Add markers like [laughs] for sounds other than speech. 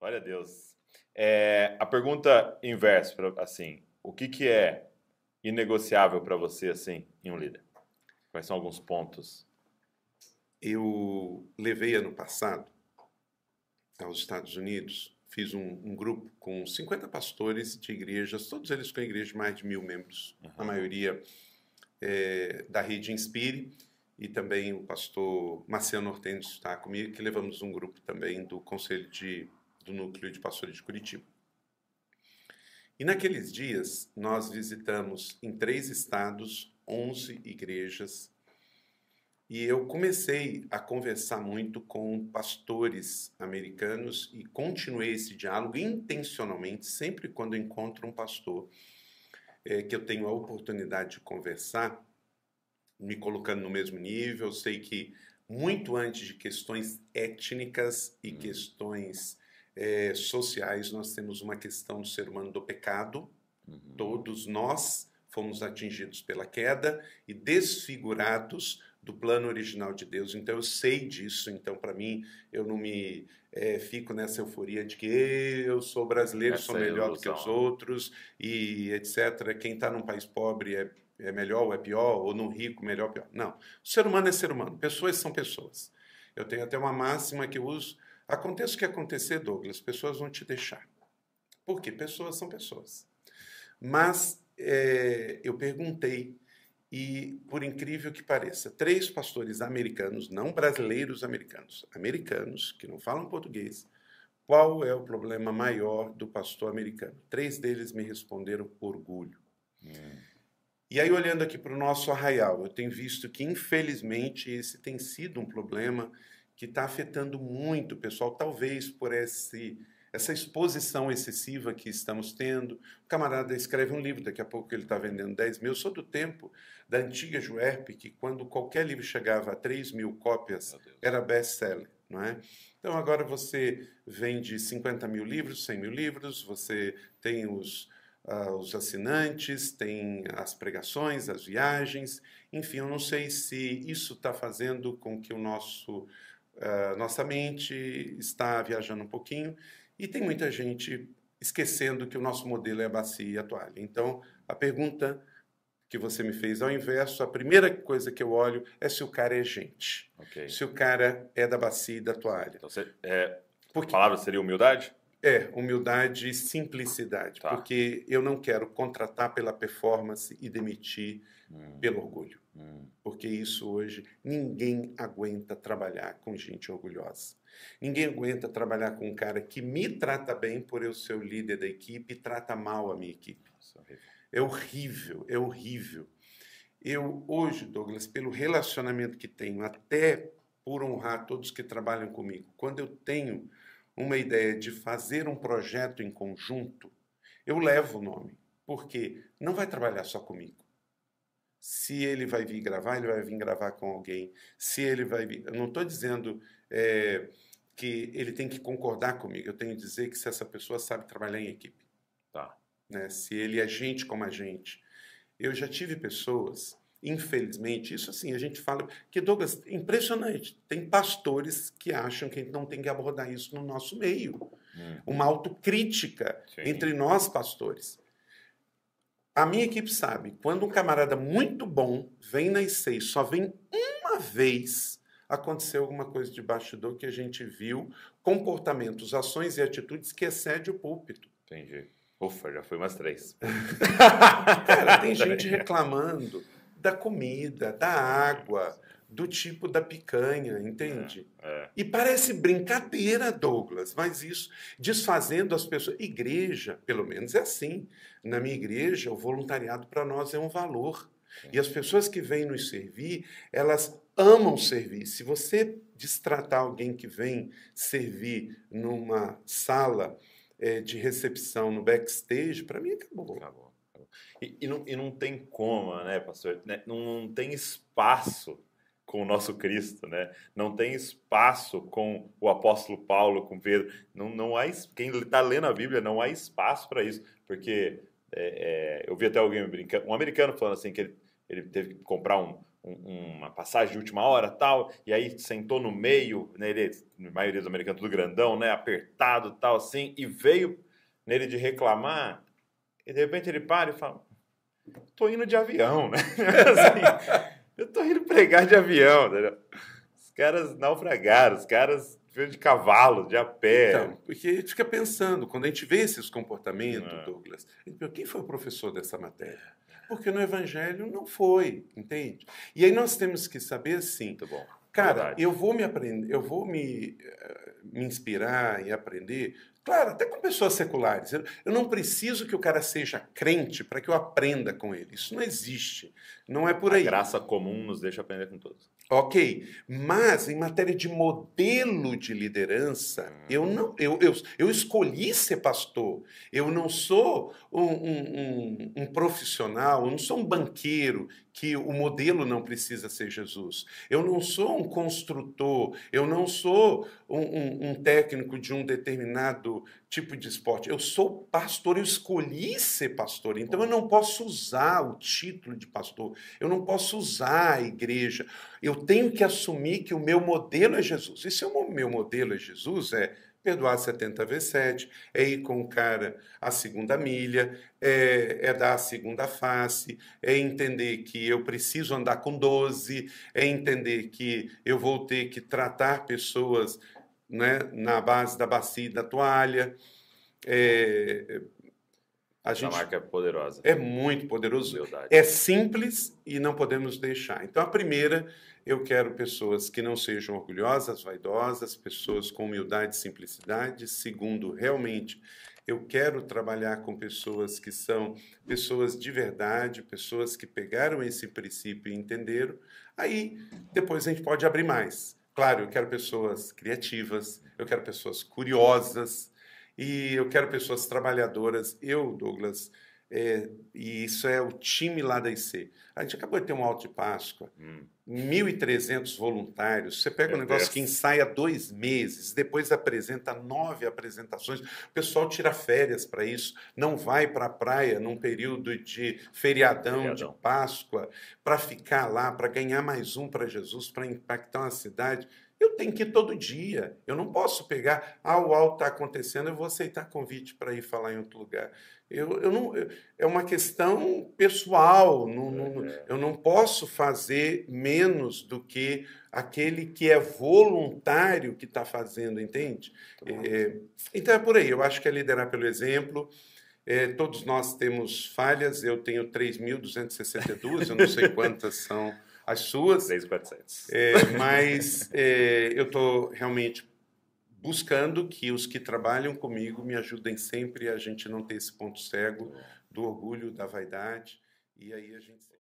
Glória a Deus. É, a pergunta inversa, assim, o que, que é inegociável para você, assim, em um líder? Quais são alguns pontos? Eu levei ano passado aos Estados Unidos, fiz um, um grupo com 50 pastores de igrejas, todos eles com igrejas de mais de mil membros, uhum. a maioria é, da rede Inspire, e também o pastor Marciano Hortendes está comigo, que levamos um grupo também do Conselho de do núcleo de pastores de Curitiba. E naqueles dias, nós visitamos em três estados 11 igrejas e eu comecei a conversar muito com pastores americanos e continuei esse diálogo intencionalmente, sempre quando encontro um pastor é, que eu tenho a oportunidade de conversar, me colocando no mesmo nível. Eu sei que muito antes de questões étnicas e hum. questões é, sociais, nós temos uma questão do ser humano do pecado. Uhum. Todos nós fomos atingidos pela queda e desfigurados do plano original de Deus. Então eu sei disso. Então para mim eu não me é, fico nessa euforia de que eu sou brasileiro, Essa sou é melhor ilusão. do que os outros e etc. Quem está num país pobre é, é melhor ou é pior, ou num rico melhor ou pior. Não. O ser humano é ser humano. Pessoas são pessoas. Eu tenho até uma máxima que eu uso Aconteça o que acontecer, Douglas, pessoas vão te deixar. Porque pessoas são pessoas. Mas é, eu perguntei, e por incrível que pareça, três pastores americanos, não brasileiros americanos, americanos, que não falam português, qual é o problema maior do pastor americano? Três deles me responderam orgulho. Hum. E aí, olhando aqui para o nosso arraial, eu tenho visto que, infelizmente, esse tem sido um problema que está afetando muito o pessoal, talvez por esse, essa exposição excessiva que estamos tendo. O camarada escreve um livro, daqui a pouco ele está vendendo 10 mil. Eu sou do tempo da antiga Juerp, que quando qualquer livro chegava a 3 mil cópias, era best-seller. Não é? Então agora você vende 50 mil livros, 100 mil livros, você tem os, uh, os assinantes, tem as pregações, as viagens, enfim, eu não sei se isso está fazendo com que o nosso ah, nossa mente está viajando um pouquinho e tem muita gente esquecendo que o nosso modelo é a bacia e a toalha. Então, a pergunta que você me fez ao inverso, a primeira coisa que eu olho é se o cara é gente. Okay. Se o cara é da bacia e da toalha. Então, você, é, Porque... a palavra seria humildade? É, humildade e simplicidade, tá. porque eu não quero contratar pela performance e demitir hum. pelo orgulho. Hum. Porque isso hoje ninguém aguenta trabalhar com gente orgulhosa. Ninguém aguenta trabalhar com um cara que me trata bem por eu ser o líder da equipe e trata mal a minha equipe. É, é horrível, é horrível. Eu hoje, Douglas, pelo relacionamento que tenho, até por honrar todos que trabalham comigo, quando eu tenho uma ideia de fazer um projeto em conjunto, eu levo o nome, porque não vai trabalhar só comigo. Se ele vai vir gravar, ele vai vir gravar com alguém. Se ele vai vir. Eu não estou dizendo é, que ele tem que concordar comigo, eu tenho que dizer que se essa pessoa sabe trabalhar em equipe. Tá. Né? Se ele é gente como a gente. Eu já tive pessoas Infelizmente, isso assim, a gente fala que Douglas, impressionante, tem pastores que acham que a gente não tem que abordar isso no nosso meio. Uhum. Uma autocrítica Sim. entre nós pastores. A minha equipe sabe, quando um camarada muito bom vem na IC só vem uma vez, aconteceu alguma coisa de bastidor que a gente viu, comportamentos, ações e atitudes que excede o púlpito. Entendi. Ufa, já foi umas três. [laughs] Cara, tem gente [laughs] reclamando da comida, da água, do tipo da picanha, entende? É, é. E parece brincadeira, Douglas, mas isso desfazendo as pessoas. Igreja, pelo menos é assim. Na minha igreja, o voluntariado para nós é um valor. E as pessoas que vêm nos servir, elas amam servir. Se você destratar alguém que vem servir numa sala é, de recepção no backstage, para mim acabou. acabou. E, e, não, e não tem como, né, pastor? Né, não, não tem espaço com o nosso Cristo, né? Não tem espaço com o apóstolo Paulo, com Pedro. Não, não há quem está lendo a Bíblia não há espaço para isso, porque é, é, eu vi até alguém brincando, um americano falando assim que ele, ele teve que comprar um, um, uma passagem de última hora tal, e aí sentou no meio, né, ele, na maioria dos americanos tudo grandão, né? Apertado tal assim, e veio nele de reclamar e de repente ele para e fala: tô indo de avião, né? [laughs] assim, eu tô indo pregar de avião, entendeu? Os caras naufragaram, os caras de cavalo, de a pé. Então, porque a gente fica pensando, quando a gente vê esses comportamentos, é. Douglas, quem foi o professor dessa matéria? Porque no Evangelho não foi, entende? E aí nós temos que saber assim. bom. Cara, Verdade. eu vou me aprender, eu vou me, eh, me inspirar e aprender Claro, até com pessoas seculares. Eu não preciso que o cara seja crente para que eu aprenda com ele. Isso não existe. Não é por aí. A graça comum nos deixa aprender com todos. Ok, mas em matéria de modelo de liderança, eu uhum. não, eu, eu, eu escolhi ser pastor. Eu não sou um, um, um, um profissional, eu não sou um banqueiro que o modelo não precisa ser Jesus. Eu não sou um construtor, eu não sou um, um, um, técnico de um determinado tipo de esporte. Eu sou pastor, eu escolhi ser pastor. Então eu não posso usar o título de pastor, eu não posso usar a igreja. Eu tenho que assumir que o meu modelo é Jesus. E se o meu modelo é Jesus, é perdoar 70 vezes 7, é ir com o cara a segunda milha, é, é, dar a segunda face, é entender que eu preciso andar com 12, é entender que eu vou ter que tratar pessoas né, na base da bacia e da toalha. É, a gente... Uma é poderosa. É muito poderoso. É simples e não podemos deixar. Então, a primeira, eu quero pessoas que não sejam orgulhosas, vaidosas, pessoas com humildade e simplicidade. Segundo, realmente, eu quero trabalhar com pessoas que são pessoas de verdade, pessoas que pegaram esse princípio e entenderam. Aí, depois a gente pode abrir mais. Claro, eu quero pessoas criativas, eu quero pessoas curiosas, e eu quero pessoas trabalhadoras. Eu, Douglas, é, e isso é o time lá da IC. A gente acabou de ter um alto de Páscoa, hum. 1.300 voluntários. Você pega é um negócio dessa. que ensaia dois meses, depois apresenta nove apresentações. O pessoal tira férias para isso, não vai para a praia num período de feriadão, feriadão. de Páscoa, para ficar lá, para ganhar mais um para Jesus, para impactar uma cidade. Eu tenho que ir todo dia. Eu não posso pegar, ah, o alto está acontecendo, eu vou aceitar convite para ir falar em outro lugar. Eu, eu não, eu, é uma questão pessoal. Não, não, é. eu não posso fazer menos do que aquele que é voluntário que está fazendo, entende? É, então é por aí. Eu acho que é liderar pelo exemplo. É, todos nós temos falhas. Eu tenho 3.262, eu não sei [laughs] quantas são as suas. 3,400. É, mas é, eu estou realmente buscando que os que trabalham comigo me ajudem sempre a gente não ter esse ponto cego do orgulho, da vaidade. E aí a gente.